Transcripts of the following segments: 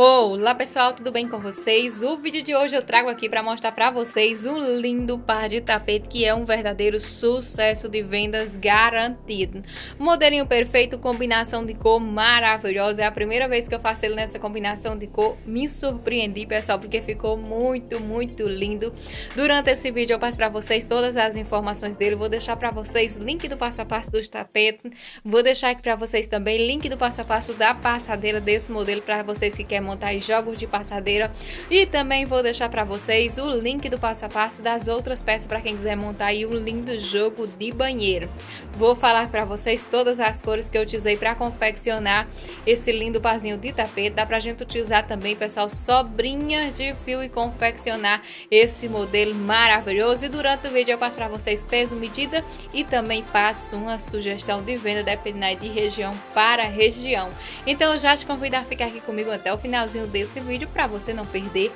Olá pessoal, tudo bem com vocês? O vídeo de hoje eu trago aqui para mostrar para vocês um lindo par de tapete que é um verdadeiro sucesso de vendas garantido. Modelinho perfeito, combinação de cor maravilhosa. É a primeira vez que eu faço ele nessa combinação de cor. Me surpreendi pessoal, porque ficou muito, muito lindo. Durante esse vídeo eu passo para vocês todas as informações dele. Vou deixar para vocês link do passo a passo dos tapetes. Vou deixar aqui para vocês também link do passo a passo da passadeira desse modelo para vocês que querem montar jogos de passadeira e também vou deixar para vocês o link do passo a passo das outras peças para quem quiser montar aí um lindo jogo de banheiro. Vou falar para vocês todas as cores que eu utilizei para confeccionar esse lindo parzinho de tapete. Dá pra gente utilizar também, pessoal, sobrinhas de fio e confeccionar esse modelo maravilhoso. E durante o vídeo eu passo para vocês peso, medida e também passo uma sugestão de venda dependendo de região para região. Então eu já te convido a ficar aqui comigo até o final finalzinho desse vídeo para você não perder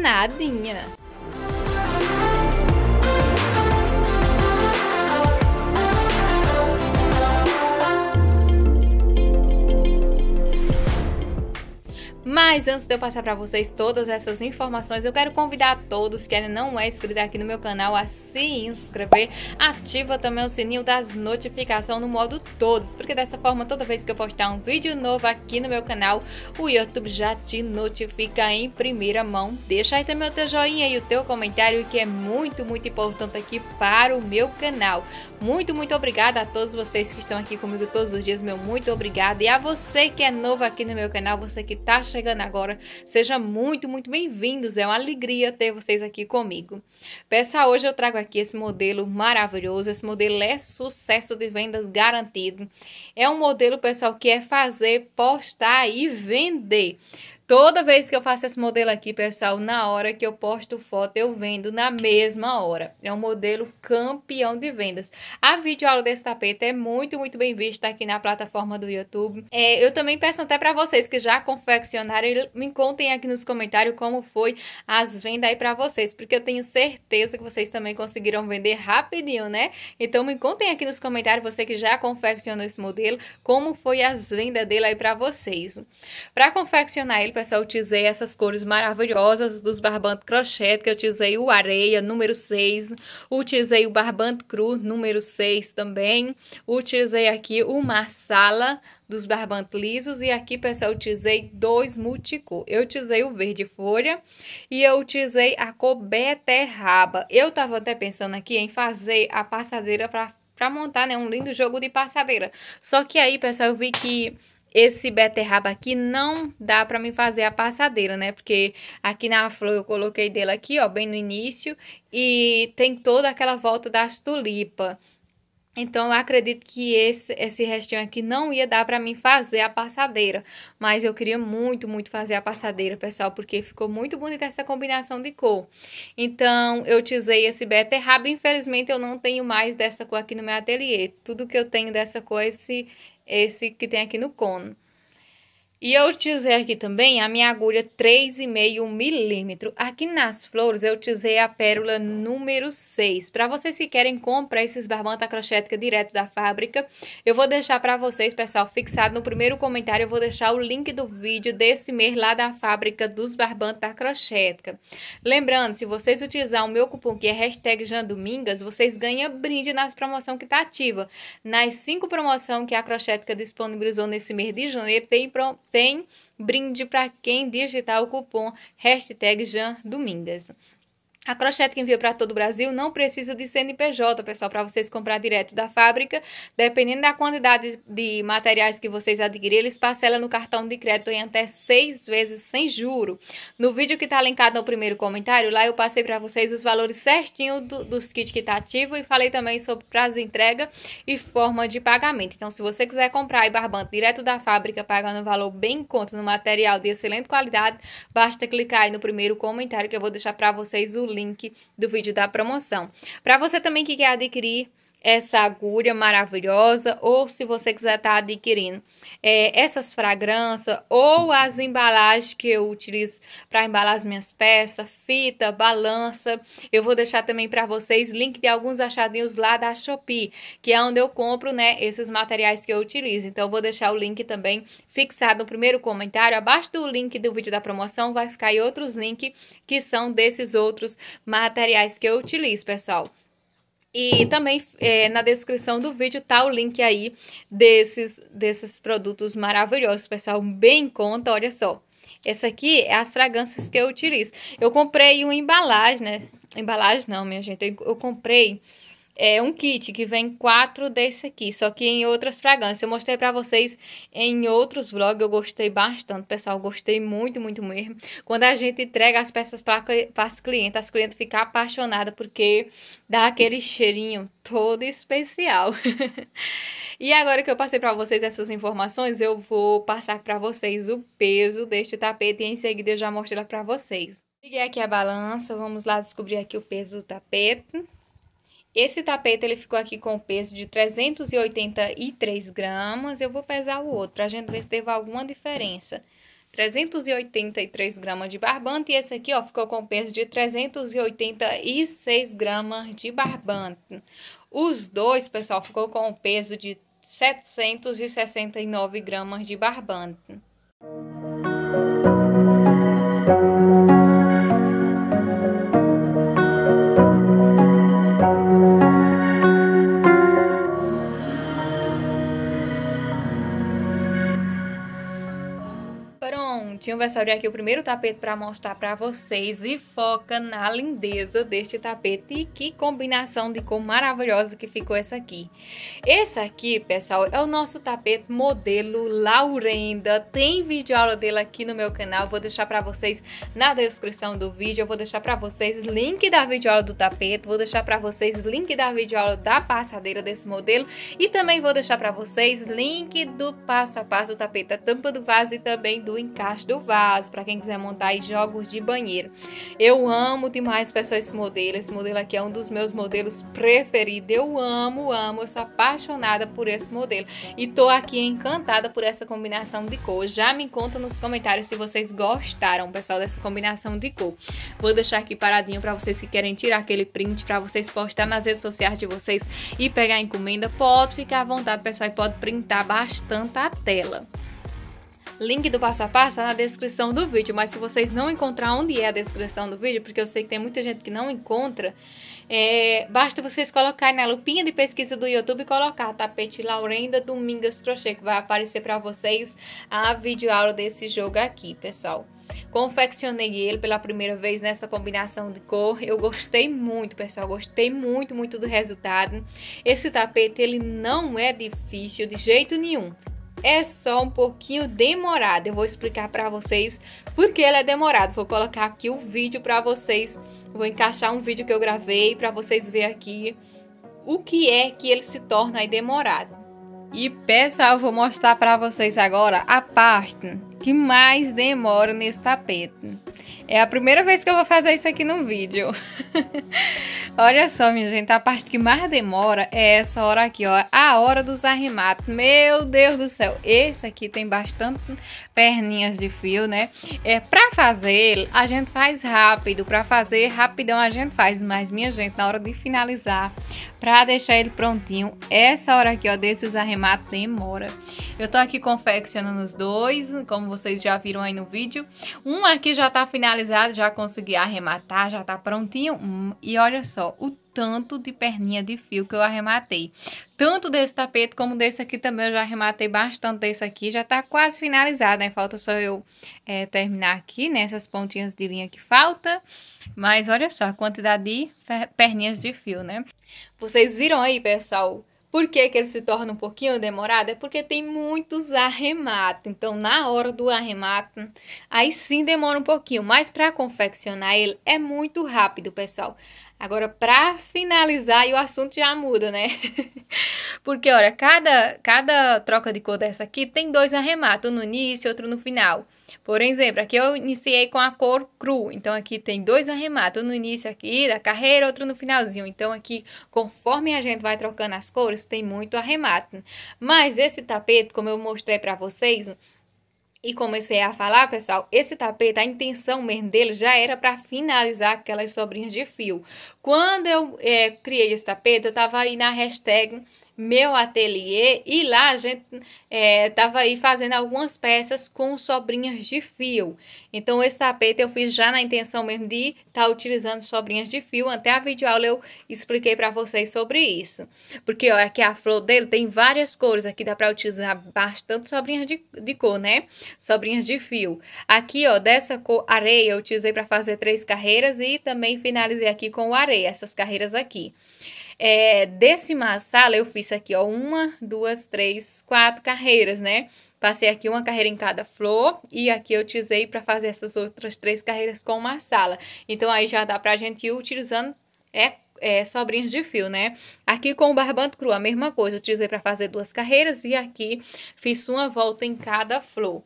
nadinha. Mas antes de eu passar para vocês todas essas informações, eu quero convidar a todos que ainda não é inscrito aqui no meu canal a se inscrever. Ativa também o sininho das notificações no modo todos, porque dessa forma toda vez que eu postar um vídeo novo aqui no meu canal, o YouTube já te notifica em primeira mão. Deixa aí também o teu joinha e o teu comentário, que é muito, muito importante aqui para o meu canal. Muito, muito obrigada a todos vocês que estão aqui comigo todos os dias, meu muito obrigado. E a você que é novo aqui no meu canal, você que tá chegando chegando agora, seja muito, muito bem-vindos. É uma alegria ter vocês aqui comigo. Pessoal, hoje eu trago aqui esse modelo maravilhoso. Esse modelo é sucesso de vendas garantido. É um modelo, pessoal, que é fazer, postar e vender. Toda vez que eu faço esse modelo aqui, pessoal, na hora que eu posto foto, eu vendo na mesma hora. É um modelo campeão de vendas. A videoaula desse tapete é muito, muito bem vista aqui na plataforma do YouTube. É, eu também peço até para vocês que já confeccionaram, me contem aqui nos comentários como foi as vendas aí para vocês, porque eu tenho certeza que vocês também conseguiram vender rapidinho, né? Então me contem aqui nos comentários, você que já confeccionou esse modelo, como foi as vendas dele aí para vocês. Para confeccionar ele, pessoal, utilizei essas cores maravilhosas dos barbantes crochê, que eu utilizei o areia, número 6, utilizei o barbante cru, número 6 também, utilizei aqui o marsala, dos barbantes lisos e aqui, pessoal, eu utilizei dois multicor. Eu utilizei o verde folha e eu utilizei a cor beterraba. Eu tava até pensando aqui em fazer a passadeira para montar, né, um lindo jogo de passadeira. Só que aí, pessoal, eu vi que esse beterraba aqui não dá para mim fazer a passadeira, né? Porque aqui na flor eu coloquei dele aqui, ó, bem no início. E tem toda aquela volta das tulipas. Então, eu acredito que esse, esse restinho aqui não ia dar para mim fazer a passadeira. Mas eu queria muito, muito fazer a passadeira, pessoal, porque ficou muito bonita essa combinação de cor. Então, eu utilizei esse beterraba. Infelizmente, eu não tenho mais dessa cor aqui no meu ateliê. Tudo que eu tenho dessa cor é esse esse que tem aqui no cone. E eu utilizei aqui também a minha agulha 3,5 milímetro. Aqui nas flores eu utilizei a pérola número 6. Para vocês que querem comprar esses da crochética direto da fábrica, eu vou deixar para vocês, pessoal, fixado no primeiro comentário, eu vou deixar o link do vídeo desse mês lá da fábrica dos da crochética. Lembrando, se vocês utilizar o meu cupom que é hashtag Jandomingas, vocês ganham brinde nas promoções que está ativa. Nas cinco promoções que a crochética disponibilizou nesse mês de janeiro, tem promoção tem brinde para quem digitar o cupom hashtag Jan Domingas. A crochete que envia para todo o Brasil não precisa de CNPJ, pessoal, para vocês comprar direto da fábrica. Dependendo da quantidade de materiais que vocês adquirirem, eles parcelam no cartão de crédito em até seis vezes sem juro. No vídeo que está linkado no primeiro comentário, lá eu passei para vocês os valores certinho do, dos kits que está ativo e falei também sobre prazo de entrega e forma de pagamento. Então, se você quiser comprar e barbante direto da fábrica, pagando um valor bem em conta no material de excelente qualidade, basta clicar aí no primeiro comentário que eu vou deixar para vocês o link link do vídeo da promoção. Para você também que quer adquirir essa agulha maravilhosa, ou se você quiser estar tá adquirindo é, essas fragrâncias ou as embalagens que eu utilizo para embalar as minhas peças, fita, balança. Eu vou deixar também para vocês link de alguns achadinhos lá da Shopee, que é onde eu compro né, esses materiais que eu utilizo. Então, eu vou deixar o link também fixado no primeiro comentário. Abaixo do link do vídeo da promoção vai ficar aí outros links que são desses outros materiais que eu utilizo, pessoal. E também é, na descrição do vídeo tá o link aí desses, desses produtos maravilhosos, pessoal. Bem conta, olha só. Essa aqui é as fragrâncias que eu utilizo. Eu comprei uma embalagem, né? Embalagem não, minha gente. eu comprei é um kit que vem quatro desse aqui, só que em outras fragrâncias. Eu mostrei pra vocês em outros vlogs, eu gostei bastante, pessoal. Gostei muito, muito mesmo. Quando a gente entrega as peças para as clientes, as clientes ficam apaixonadas porque dá aquele cheirinho todo especial. e agora que eu passei pra vocês essas informações, eu vou passar pra vocês o peso deste tapete e em seguida eu já mostrei lá pra vocês. Liguei aqui a balança, vamos lá descobrir aqui o peso do tapete. Esse tapete ele ficou aqui com o peso de 383 gramas. Eu vou pesar o outro, a gente ver se teve alguma diferença. 383 gramas de barbante e esse aqui, ó, ficou com peso de 386 gramas de barbante. Os dois, pessoal, ficou com o peso de 769 gramas de barbante. Tinha vai abrir aqui o primeiro tapete para mostrar para vocês e foca na lindeza deste tapete e que combinação de cor maravilhosa que ficou essa aqui. Esse aqui, pessoal, é o nosso tapete modelo Laurenda. Tem vídeo aula dele aqui no meu canal, vou deixar para vocês na descrição do vídeo, eu vou deixar para vocês link da vídeo aula do tapete, vou deixar para vocês link da vídeo aula da passadeira desse modelo e também vou deixar para vocês link do passo a passo do tapete, da tampa do vaso e também do encaixe do vaso, para quem quiser montar aí jogos de banheiro. Eu amo demais, pessoal, esse modelo. Esse modelo aqui é um dos meus modelos preferidos. Eu amo, amo, eu sou apaixonada por esse modelo. E tô aqui encantada por essa combinação de cor. Já me conta nos comentários se vocês gostaram, pessoal, dessa combinação de cor. Vou deixar aqui paradinho para vocês que querem tirar aquele print, para vocês postar nas redes sociais de vocês e pegar encomenda. Pode ficar à vontade, pessoal, e pode printar bastante a tela. Link do passo a passo está na descrição do vídeo, mas se vocês não encontrar onde é a descrição do vídeo, porque eu sei que tem muita gente que não encontra, é, basta vocês colocarem na lupinha de pesquisa do YouTube e colocar tapete Laurenda Domingas Crochê, que vai aparecer para vocês a videoaula desse jogo aqui, pessoal. Confeccionei ele pela primeira vez nessa combinação de cor. Eu gostei muito, pessoal. Gostei muito, muito do resultado. Esse tapete, ele não é difícil de jeito nenhum é só um pouquinho demorado. Eu vou explicar para vocês porque ele é demorado. Vou colocar aqui o um vídeo para vocês. Vou encaixar um vídeo que eu gravei para vocês ver aqui o que é que ele se torna demorado. E pessoal, eu vou mostrar para vocês agora a parte que mais demora nesse tapete. É a primeira vez que eu vou fazer isso aqui no vídeo. Olha só, minha gente, a parte que mais demora é essa hora aqui, ó. A hora dos arrematos. Meu Deus do céu. Esse aqui tem bastante perninhas de fio, né? É, pra fazer, a gente faz rápido. Pra fazer rapidão, a gente faz. Mas, minha gente, na hora de finalizar, para deixar ele prontinho. Essa hora aqui, ó, desses arrematos demora. Eu tô aqui confeccionando os dois, como vocês já viram aí no vídeo. Um aqui já tá finalizado, já consegui arrematar, já tá prontinho. Hum, e olha só, o tanto de perninha de fio que eu arrematei. Tanto desse tapete como desse aqui também, eu já arrematei bastante desse aqui. Já tá quase finalizado, né? Falta só eu é, terminar aqui, né? pontinhas de linha que falta. Mas olha só a quantidade de perninhas de fio, né? Vocês viram aí, pessoal? Por que, que, ele se torna um pouquinho demorado? É porque tem muitos arremates. Então, na hora do arremate, aí sim demora um pouquinho. Mas para confeccionar ele é muito rápido, pessoal. Agora, para finalizar, e o assunto já muda, né? Porque, olha, cada, cada troca de cor dessa aqui tem dois arrematos, um no início e outro no final. Por exemplo, aqui eu iniciei com a cor cru, então aqui tem dois arrematos, um no início aqui da carreira, outro no finalzinho. Então aqui, conforme a gente vai trocando as cores, tem muito arremato. Mas esse tapete, como eu mostrei para vocês, e comecei a falar, pessoal, esse tapete, a intenção mesmo dele já era para finalizar aquelas sobrinhas de fio. Quando eu é, criei esse tapete, eu estava aí na hashtag meu ateliê e lá a gente é, tava aí fazendo algumas peças com sobrinhas de fio. Então esse tapete eu fiz já na intenção mesmo de estar tá utilizando sobrinhas de fio. Até a videoaula eu expliquei para vocês sobre isso. Porque ó, aqui a flor dele tem várias cores. Aqui dá para utilizar bastante sobrinhas de, de cor, né? Sobrinhas de fio. Aqui ó, dessa cor areia eu utilizei para fazer três carreiras e também finalizei aqui com o areia, essas carreiras aqui. É, desse massala eu fiz aqui, ó, uma, duas, três, quatro carreiras, né? Passei aqui uma carreira em cada flor e aqui eu utilizei para fazer essas outras três carreiras com massala. Então, aí já dá pra gente ir utilizando é, é, sobrinhos de fio, né? Aqui com o barbante cru, a mesma coisa, utilizei para fazer duas carreiras e aqui fiz uma volta em cada flor.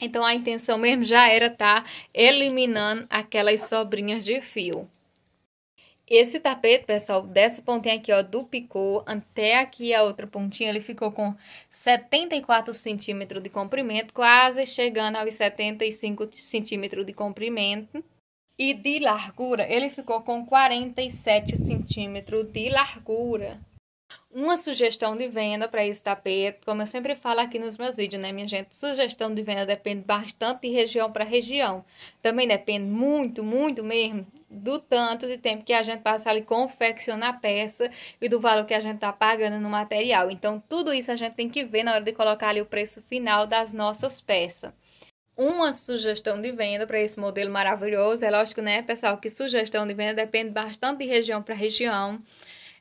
Então, a intenção mesmo já era estar tá eliminando aquelas sobrinhas de fio. Esse tapete, pessoal, dessa pontinha aqui, ó, do picô até aqui a outra pontinha, ele ficou com 74 centímetros de comprimento, quase chegando aos 75 centímetros de comprimento. E de largura, ele ficou com 47 centímetros de largura uma sugestão de venda para esse tapete, como eu sempre falo aqui nos meus vídeos, né, minha gente? Sugestão de venda depende bastante de região para região. Também depende muito, muito mesmo do tanto de tempo que a gente passa ali confeccionar a peça e do valor que a gente está pagando no material. Então, tudo isso a gente tem que ver na hora de colocar ali o preço final das nossas peças uma sugestão de venda para esse modelo maravilhoso. É lógico, né, pessoal, que sugestão de venda depende bastante de região para região.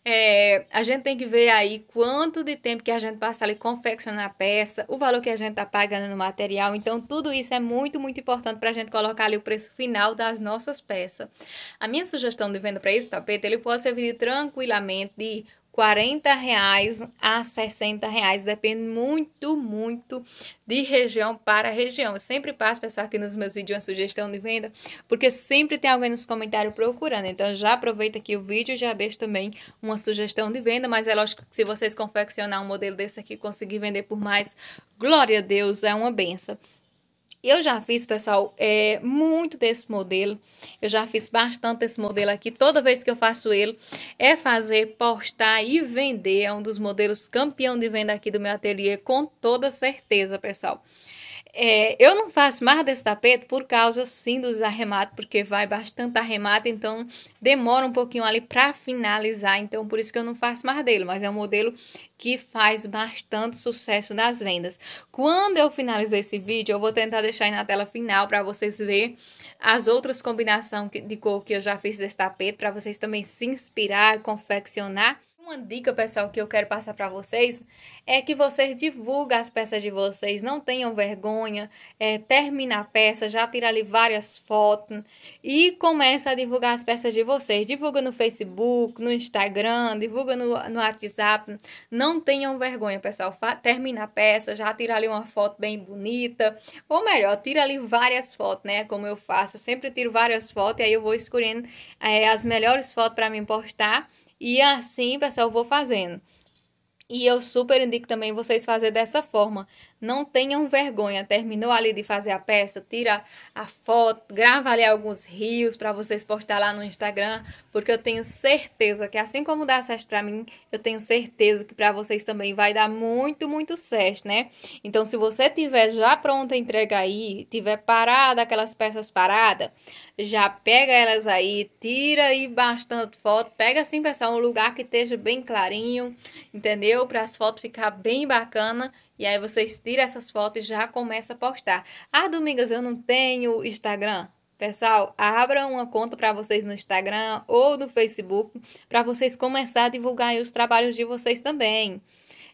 É, a gente tem que ver aí quanto de tempo que a gente passa ali confeccionando a peça, o valor que a gente está pagando no material. Então, tudo isso é muito, muito importante para a gente colocar ali o preço final das nossas peças. A minha sugestão de venda para esse tapete, ele pode ser vendido tranquilamente de 40 reais a 60 reais, depende muito, muito de região para região. Eu sempre passo, pessoal, aqui nos meus vídeos uma sugestão de venda, porque sempre tem alguém nos comentários procurando. Então, já aproveita aqui o vídeo e já deixa também uma sugestão de venda, mas é lógico que se vocês confeccionar um modelo desse aqui, conseguir vender por mais, glória a Deus, é uma benção. Eu já fiz, pessoal, é, muito desse modelo. Eu já fiz bastante esse modelo aqui. Toda vez que eu faço ele, é fazer, postar e vender. É um dos modelos campeão de venda aqui do meu ateliê, com toda certeza, pessoal. É, eu não faço mais desse tapete por causa sim dos arremates, porque vai bastante arremate, então demora um pouquinho ali para finalizar. Então, por isso que eu não faço mais dele, mas é um modelo que faz bastante sucesso nas vendas. Quando eu finalizar esse vídeo, eu vou tentar deixar aí na tela final para vocês verem as outras combinações de cor que eu já fiz desse tapete, para vocês também se inspirar, confeccionar. Uma dica, pessoal, que eu quero passar para vocês é que vocês divulguem as peças de vocês, não tenham vergonha, é, termina a peça, já tira ali várias fotos e começa a divulgar as peças de vocês. Divulga no Facebook, no Instagram, divulga no, no WhatsApp, não não tenham vergonha, pessoal. Termina a peça, já tira ali uma foto bem bonita. Ou melhor, tira ali várias fotos, né? Como eu faço. Eu sempre tiro várias fotos e aí eu vou escolhendo é, as melhores fotos para me postar. E assim, pessoal, eu vou fazendo. E eu super indico também vocês fazer dessa forma. Não tenham vergonha. Terminou ali de fazer a peça, tira a foto, grava ali alguns rios para vocês postar lá no Instagram, porque eu tenho certeza que assim como dá certo para mim, eu tenho certeza que para vocês também vai dar muito, muito certo, né? Então, se você tiver já pronta a entrega aí, tiver parada aquelas peças paradas, já pega elas aí, tira aí bastante foto, pega assim, pessoal, um lugar que esteja bem clarinho, entendeu? Para as fotos ficar bem bacana e aí você tira essas fotos e já começa a postar. Ah, Domingas, eu não tenho Instagram. Pessoal, abra uma conta para vocês no Instagram ou no Facebook para vocês começar a divulgar os trabalhos de vocês também.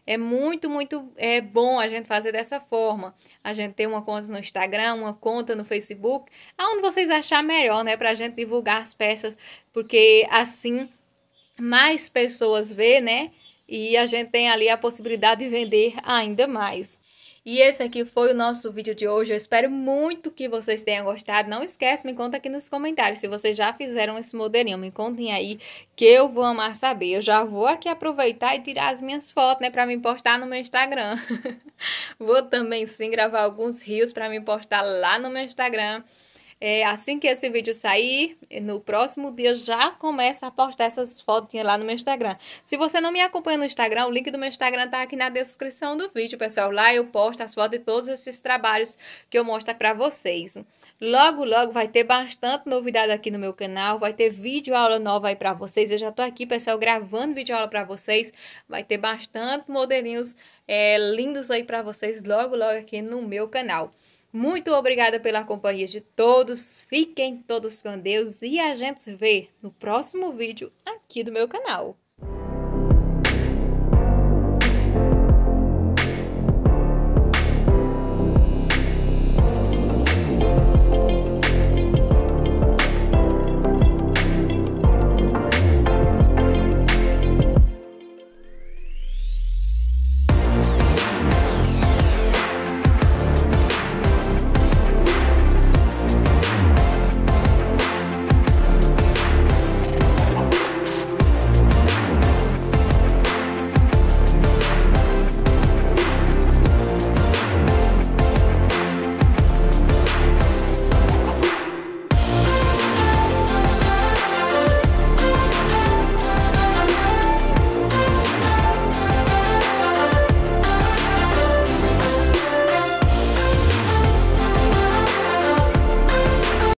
É muito, muito é bom a gente fazer dessa forma. A gente ter uma conta no Instagram, uma conta no Facebook, aonde vocês achar melhor, né? Pra gente divulgar as peças, porque assim mais pessoas vê, né? e a gente tem ali a possibilidade de vender ainda mais. E esse aqui foi o nosso vídeo de hoje. Eu espero muito que vocês tenham gostado. Não esquece, me conta aqui nos comentários se vocês já fizeram esse modelinho. Me contem aí que eu vou amar saber. Eu já vou aqui aproveitar e tirar as minhas fotos, né, para me postar no meu Instagram. vou também sim gravar alguns rios para me postar lá no meu Instagram. É, assim que esse vídeo sair, no próximo dia já começa a postar essas fotinhas lá no meu Instagram. Se você não me acompanha no Instagram, o link do meu Instagram tá aqui na descrição do vídeo, pessoal. Lá eu posto as fotos de todos esses trabalhos que eu mostro para vocês. Logo, logo vai ter bastante novidade aqui no meu canal, vai ter vídeo aula nova aí para vocês. Eu já tô aqui, pessoal, gravando vídeo aula para vocês. Vai ter bastante modelinhos é, lindos aí para vocês logo, logo aqui no meu canal. Muito obrigada pela companhia de todos. Fiquem todos com Deus e a gente se vê no próximo vídeo aqui do meu canal.